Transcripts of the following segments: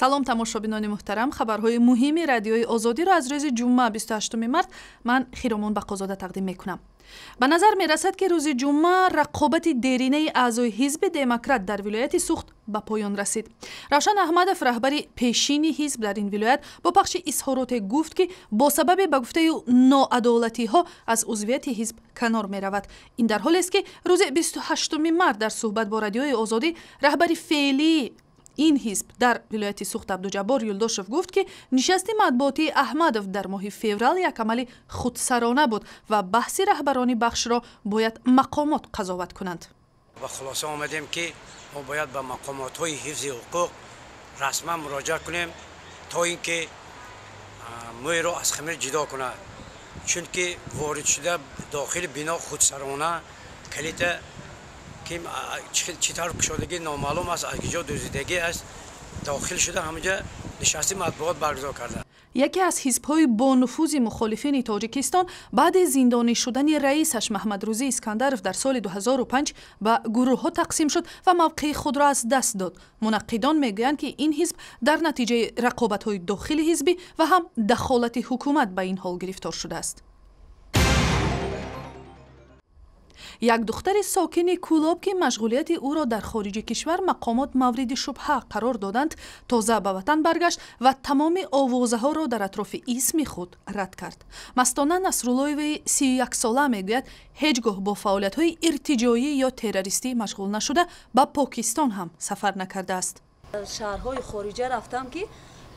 салом тамошобинони муҳтарам хабарҳои муҳими радиои озодиро аз рӯзи ҷумма 28 март ман хиромон бақозода тақдим мекунам ба назар мерасад ки рӯзи ҷумма рақобати деринаи аъзои ҳизби демократ дар вилояти сухт ба поён расид равшан аҳмадов раҳбари пешини ҳизб дар ин вилоят бо пахши изҳороте гуфт ки бо сабаби ба гуфтаи ноадолатиҳо аз узвияти ҳизб канор меравад ин дар ҳолест ки рӯзи 28 март дар суҳбат бо радиои озодӣ раҳбари феълии ин ҳизб дар вилояти суғд абдуҷаббор юлдошев гуфт ки нишасти матбуотии аҳмадов дар моҳи феврал як амали худсарона буд ва баҳси раҳбарони бахшро бояд мақомот қазоват кунанд ба хулоса омадем ки мо бояд ба мақомотҳои ҳифзи ҳуқуқ расман муроҷиат кунем то ин ки мӯйро аз хамир ҷидо кунад чунки ворид шуда дохили бино худсарона калита چطور کشودگی نامعلوم است از کجا دزدیدگی است داخل شده همجا نشستی مطبوعات برگزار کرده یکی از حزبهای با نفوذ مخالفین تاجیکستان بعد زندانی شدن رئیسش محمد روزی اسکندرف در سال 2005 به گروه ها تقسیم شد و موقع خود را از دست داد منقدان میگویند که این حزب در نتیجه رقابت های داخل حزبی و هم دخالت حکومت به این حال گرفتار شده است як духтари сокини кӯлоб ки машғулияти ӯро дар хориҷи кишвар мақомот мавриди шубҳа қарор доданд тоза ба ватан баргашт ва тамоми овозаҳоро дар атрофи исми худ рад кард мастона насрулоевӣ сиюяксола мегӯяд ҳеҷ гоҳ бо фаъолиятҳои иртиҷоӣ ё террористӣ машғул нашуда ба покистон ҳам сафар накардааст шаҳрҳои хориҷа рафтам ки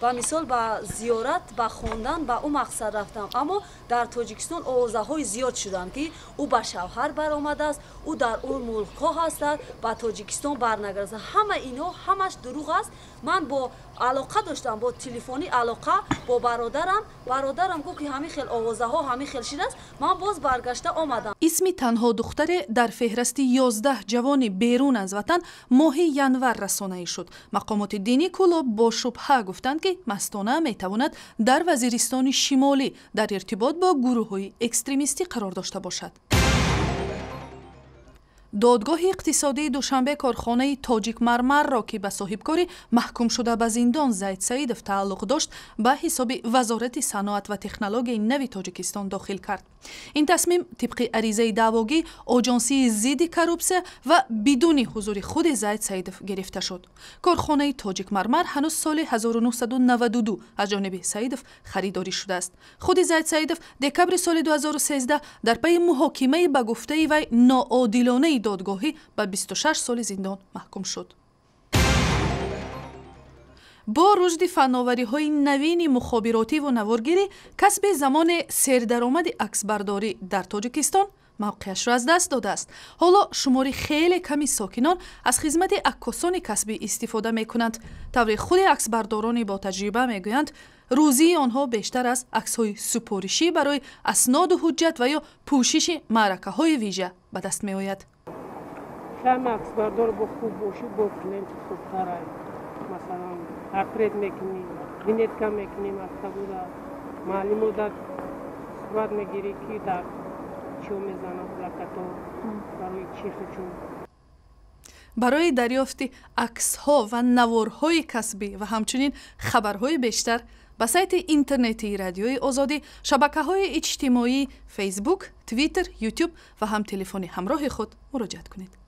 ба мисол ба зиёрат ба хондан ба ӯ мақсад рафтам аммо дар тоҷикистон овозаҳои зиёд шуданд ки ӯ ба шавҳар баромадааст ӯ дар ӯ мулкҳо ҳастад ба тоҷикистон барнагарда ҳама инҳо ҳамаш дуруғ аст ман бо алоқа доштам бо телефони алоқа бо бародарам бародарам гӯ ки ҳамин хел овозаҳо ҳамин хел аст ман боз баргашта омадам исми танҳо духтаре дар феҳрасти 11 ҷавони берун аз ватан моҳи январ расонаӣ шуд мақомоти дини кӯлоб бо шубҳа гуфтанд ки мастона метавонад дар вазиристони шимолӣ дар иртибот бо гурӯҳҳои экстремистӣ қарор дошта бошад додгоҳи иқтисодии душанбе корхонаи тоҷик мармарро ки ба соҳибкорӣ маҳкум шуда ба зиндон зайд саидов тааллуқ дошт ба ҳисоби вазорати саноат ва технологияи нави тоҷикистон дохил кард ин тасмим тибқи аризаи даъвогӣ оҷонсии зидди коррупсия ва бидуни ҳузури худи зайд саидов гирифта шуд корхонаи тоҷик мармар ҳанӯз соли 1992 аз ҷониби саидов харидорӣ шудааст худи зайд саидов декабри соли 2013 дар пайи муҳокимаи ба гуфтаи вай ноодилонаи додгоҳӣ ба 26 соли зиндон маҳкум шуд бо рушди фанновариҳои навини мухобиротиву наворгирӣ касби замоне сердаромади аксбардорӣ дар тоҷикистон мавқеашро аз даст додааст ҳоло шумори хеле ками сокинон аз хизмати аккосони касбӣ истифода мекунанд тавре худи аксбардорони бо таҷриба мегӯянд рӯзии онҳо бештар аз аксҳои супоришӣ барои асноду ҳуҷҷат ва ё пӯшиши маъракаҳои вижа ба даст меояд кам аксбардор бо хуб бошӣ бо кунем ки хубтара масалан апред мекуни винетка мекуни мактабуда маълимо дар сурат мегири ки дар чио мезана плакато барои чи хучун барои дарёфти аксҳо ва наворҳои касбӣ ва ҳамчунин хабарҳои бештар ба сайти интернетии радиои озодӣ шабакаҳои иҷтимоӣ фейсбук твиттер ютуб ва ҳам телефони ҳамроҳи худ муроҷиат кунед